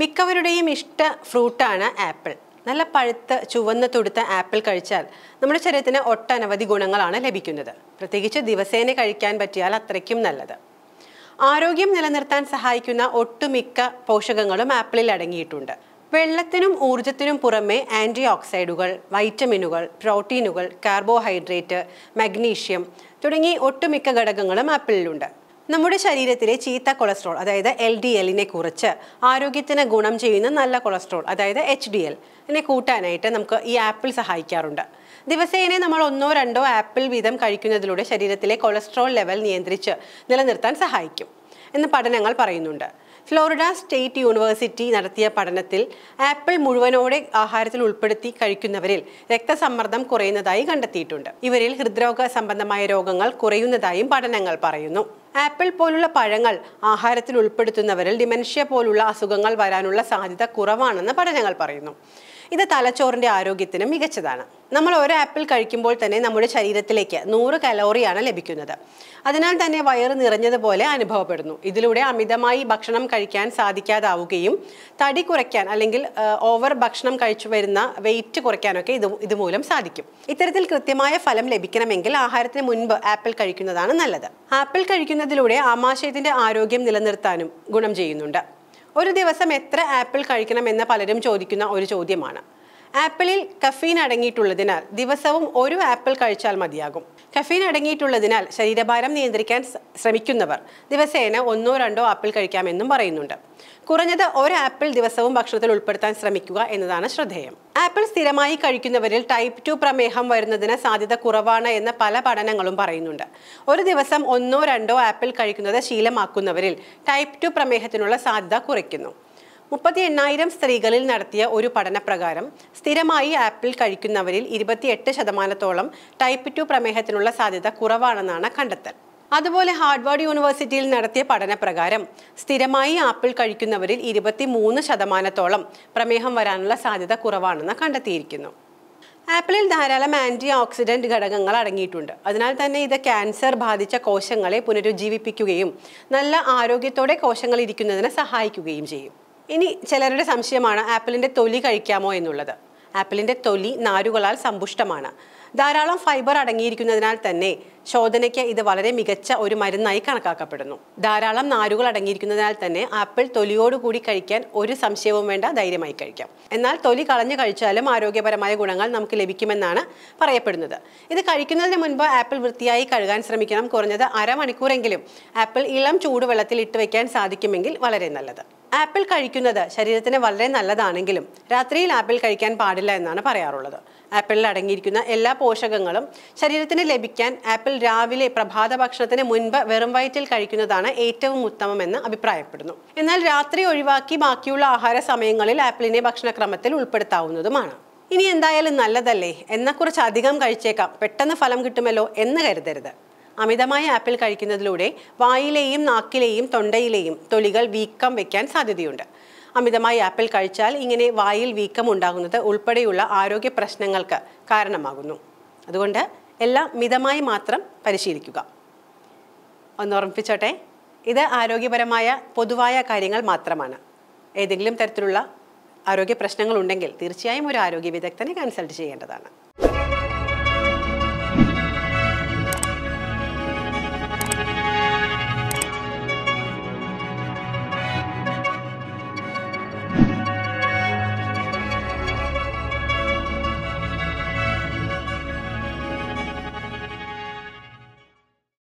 മിക്കവരുടെയും ഇഷ്ട ഫ്രൂട്ടാണ് ആപ്പിൾ നല്ല പഴുത്ത ചുവന്ന തുടുത്ത ആപ്പിൾ കഴിച്ചാൽ നമ്മുടെ ശരീരത്തിന് ഒട്ടനവധി ഗുണങ്ങളാണ് ലഭിക്കുന്നത് പ്രത്യേകിച്ച് ദിവസേന കഴിക്കാൻ പറ്റിയാൽ അത്രയ്ക്കും നല്ലത് ആരോഗ്യം നിലനിർത്താൻ സഹായിക്കുന്ന ഒട്ടുമിക്ക പോഷകങ്ങളും ആപ്പിളിൽ അടങ്ങിയിട്ടുണ്ട് വെള്ളത്തിനും ഊർജത്തിനും പുറമെ ആൻറ്റി ഓക്സൈഡുകൾ വൈറ്റമിനുകൾ പ്രോട്ടീനുകൾ കാർബോഹൈഡ്രേറ്റ് മഗ്നീഷ്യം തുടങ്ങി ഒട്ടുമിക്ക ഘടകങ്ങളും ആപ്പിളിലുണ്ട് നമ്മുടെ ശരീരത്തിലെ ചീത്ത കൊളസ്ട്രോൾ അതായത് എൽ ഡി എല്ലിനെ കുറിച്ച് ആരോഗ്യത്തിന് ഗുണം ചെയ്യുന്ന നല്ല കൊളസ്ട്രോൾ അതായത് എച്ച് ഡി എൽ ഇതിനെ കൂട്ടാനായിട്ട് നമുക്ക് ഈ ആപ്പിൾ സഹായിക്കാറുണ്ട് ദിവസേനെ നമ്മൾ ഒന്നോ രണ്ടോ ആപ്പിൾ വീതം കഴിക്കുന്നതിലൂടെ ശരീരത്തിലെ കൊളസ്ട്രോൾ ലെവൽ നിയന്ത്രിച്ച് നിലനിർത്താൻ സഹായിക്കും എന്ന് പഠനങ്ങൾ പറയുന്നുണ്ട് ഫ്ലോറിഡ സ്റ്റേറ്റ് യൂണിവേഴ്സിറ്റി നടത്തിയ പഠനത്തിൽ ആപ്പിൾ മുഴുവനോടെ ആഹാരത്തിൽ ഉൾപ്പെടുത്തി കഴിക്കുന്നവരിൽ രക്തസമ്മർദ്ദം കുറയുന്നതായി കണ്ടെത്തിയിട്ടുണ്ട് ഇവരിൽ ഹൃദ്രോഗ സംബന്ധമായ രോഗങ്ങൾ കുറയുന്നതായും പഠനങ്ങൾ പറയുന്നു ആപ്പിൾ പോലുള്ള പഴങ്ങൾ ആഹാരത്തിൽ ഉൾപ്പെടുത്തുന്നവരിൽ ഡിമെൻഷ്യ പോലുള്ള അസുഖങ്ങൾ വരാനുള്ള സാധ്യത കുറവാണെന്ന് പഠനങ്ങൾ പറയുന്നു ഇത് തലച്ചോറിൻ്റെ ആരോഗ്യത്തിന് മികച്ചതാണ് നമ്മൾ ഒരു ആപ്പിൾ കഴിക്കുമ്പോൾ തന്നെ നമ്മുടെ ശരീരത്തിലേക്ക് നൂറ് കലോറിയാണ് ലഭിക്കുന്നത് അതിനാൽ തന്നെ വയറ് നിറഞ്ഞതുപോലെ അനുഭവപ്പെടുന്നു ഇതിലൂടെ അമിതമായി ഭക്ഷണം കഴിക്കാൻ സാധിക്കാതാവുകയും തടി കുറയ്ക്കാൻ അല്ലെങ്കിൽ ഓവർ ഭക്ഷണം കഴിച്ചു വരുന്ന വെയിറ്റ് കുറയ്ക്കാനൊക്കെ ഇത് ഇതുമൂലം സാധിക്കും ഇത്തരത്തിൽ കൃത്യമായ ഫലം ലഭിക്കണമെങ്കിൽ ആഹാരത്തിന് മുൻപ് ആപ്പിൾ കഴിക്കുന്നതാണ് നല്ലത് ആപ്പിൾ കഴിക്കുന്നതിലൂടെ ആമാശയത്തിന്റെ ആരോഗ്യം നിലനിർത്താനും ഗുണം ചെയ്യുന്നുണ്ട് ഒരു ദിവസം എത്ര ആപ്പിൾ കഴിക്കണമെന്ന് പലരും ചോദിക്കുന്ന ഒരു ചോദ്യമാണ് ആപ്പിളിൽ കഫീൻ അടങ്ങിയിട്ടുള്ളതിനാൽ ദിവസവും ഒരു ആപ്പിൾ കഴിച്ചാൽ മതിയാകും കഫീൻ അടങ്ങിയിട്ടുള്ളതിനാൽ ശരീരഭാരം നിയന്ത്രിക്കാൻ ശ്രമിക്കുന്നവർ ദിവസേന ഒന്നോ രണ്ടോ ആപ്പിൾ കഴിക്കാമെന്നും പറയുന്നുണ്ട് കുറഞ്ഞത് ഒരു ആപ്പിൾ ദിവസവും ഭക്ഷണത്തിൽ ഉൾപ്പെടുത്താൻ ശ്രമിക്കുക എന്നതാണ് ശ്രദ്ധേയം ആപ്പിൾ സ്ഥിരമായി കഴിക്കുന്നവരിൽ ടൈപ്പ് ടു പ്രമേഹം വരുന്നതിന് സാധ്യത കുറവാണ് എന്ന് പല പഠനങ്ങളും പറയുന്നുണ്ട് ഒരു ദിവസം ഒന്നോ രണ്ടോ ആപ്പിൾ കഴിക്കുന്നത് ശീലമാക്കുന്നവരിൽ ടൈപ്പ് ടു പ്രമേഹത്തിനുള്ള സാധ്യത കുറയ്ക്കുന്നു മുപ്പത്തി എണ്ണായിരം സ്ത്രീകളിൽ നടത്തിയ ഒരു പഠനപ്രകാരം സ്ഥിരമായി ആപ്പിൾ കഴിക്കുന്നവരിൽ ഇരുപത്തിയെട്ട് ശതമാനത്തോളം ടൈപ്പ് ടു പ്രമേഹത്തിനുള്ള സാധ്യത കുറവാണെന്നാണ് കണ്ടെത്തൽ അതുപോലെ ഹാർഡ്വാർഡ് യൂണിവേഴ്സിറ്റിയിൽ നടത്തിയ പഠനപ്രകാരം സ്ഥിരമായി ആപ്പിൾ കഴിക്കുന്നവരിൽ ഇരുപത്തിമൂന്ന് ശതമാനത്തോളം പ്രമേഹം വരാനുള്ള സാധ്യത കുറവാണെന്ന് കണ്ടെത്തിയിരിക്കുന്നു ആപ്പിളിൽ ധാരാളം ആൻറ്റി ഓക്സിഡൻറ്റ് ഘടകങ്ങൾ അടങ്ങിയിട്ടുണ്ട് അതിനാൽ തന്നെ ഇത് ക്യാൻസർ ബാധിച്ച കോശങ്ങളെ പുനരുജ്ജീവിപ്പിക്കുകയും നല്ല ആരോഗ്യത്തോടെ കോശങ്ങൾ ഇരിക്കുന്നതിന് സഹായിക്കുകയും ചെയ്യും ഇനി ചിലരുടെ സംശയമാണ് ആപ്പിളിൻ്റെ തൊലി കഴിക്കാമോ എന്നുള്ളത് ആപ്പിളിൻ്റെ തൊലി നാരുകളാൽ സമ്പുഷ്ടമാണ് ധാരാളം ഫൈബർ അടങ്ങിയിരിക്കുന്നതിനാൽ തന്നെ ശോധനയ്ക്ക് ഇത് വളരെ മികച്ച ഒരു മരുന്നായി കണക്കാക്കപ്പെടുന്നു ധാരാളം നാരുകൾ അടങ്ങിയിരിക്കുന്നതിനാൽ തന്നെ ആപ്പിൾ തൊലിയോടുകൂടി കഴിക്കാൻ ഒരു സംശയവും വേണ്ട ധൈര്യമായി കഴിക്കാം എന്നാൽ തൊലി കളഞ്ഞു കഴിച്ചാലും ആരോഗ്യപരമായ ഗുണങ്ങൾ നമുക്ക് ലഭിക്കുമെന്നാണ് പറയപ്പെടുന്നത് ഇത് കഴിക്കുന്നതിന് മുൻപ് ആപ്പിൾ വൃത്തിയായി കഴുകാൻ ശ്രമിക്കണം കുറഞ്ഞത് അരമണിക്കൂറെങ്കിലും ആപ്പിൾ ഇളം ചൂടുവെള്ളത്തിൽ ഇട്ട് വയ്ക്കാൻ സാധിക്കുമെങ്കിൽ വളരെ നല്ലത് ആപ്പിൾ കഴിക്കുന്നത് ശരീരത്തിന് വളരെ നല്ലതാണെങ്കിലും രാത്രിയിൽ ആപ്പിൾ കഴിക്കാൻ പാടില്ല എന്നാണ് പറയാറുള്ളത് ആപ്പിളിൽ അടങ്ങിയിരിക്കുന്ന എല്ലാ പോഷകങ്ങളും ശരീരത്തിന് ലഭിക്കാൻ ആപ്പിൾ രാവിലെ പ്രഭാത ഭക്ഷണത്തിന് മുൻപ് വെറും വയറ്റിൽ കഴിക്കുന്നതാണ് ഏറ്റവും ഉത്തമമെന്ന് അഭിപ്രായപ്പെടുന്നു എന്നാൽ രാത്രി ഒഴിവാക്കി ബാക്കിയുള്ള ആഹാര സമയങ്ങളിൽ ആപ്പിളിനെ ഭക്ഷണക്രമത്തിൽ ഉൾപ്പെടുത്താവുന്നതുമാണ് ഇനി എന്തായാലും നല്ലതല്ലേ എന്നെക്കുറിച്ച് അധികം കഴിച്ചേക്കാം പെട്ടെന്ന് ഫലം കിട്ടുമല്ലോ എന്ന് കരുതരുത് അമിതമായ ആപ്പിൾ കഴിക്കുന്നതിലൂടെ വായിലെയും നാക്കിലെയും തൊണ്ടയിലെയും തൊലികൾ വീക്കം വയ്ക്കാൻ സാധ്യതയുണ്ട് അമിതമായി ആപ്പിൾ കഴിച്ചാൽ ഇങ്ങനെ വായിൽ വീക്കം ഉണ്ടാകുന്നത് ഉൾപ്പെടെയുള്ള ആരോഗ്യ പ്രശ്നങ്ങൾക്ക് കാരണമാകുന്നു അതുകൊണ്ട് എല്ലാം മിതമായി മാത്രം പരിശീലിക്കുക ഒന്ന് ഓർമ്മിപ്പിച്ചോട്ടെ ഇത് ആരോഗ്യപരമായ പൊതുവായ കാര്യങ്ങൾ മാത്രമാണ് ഏതെങ്കിലും തരത്തിലുള്ള ആരോഗ്യ ഉണ്ടെങ്കിൽ തീർച്ചയായും ഒരു ആരോഗ്യ വിദഗ്ധനെ കൺസൾട്ട് ചെയ്യേണ്ടതാണ്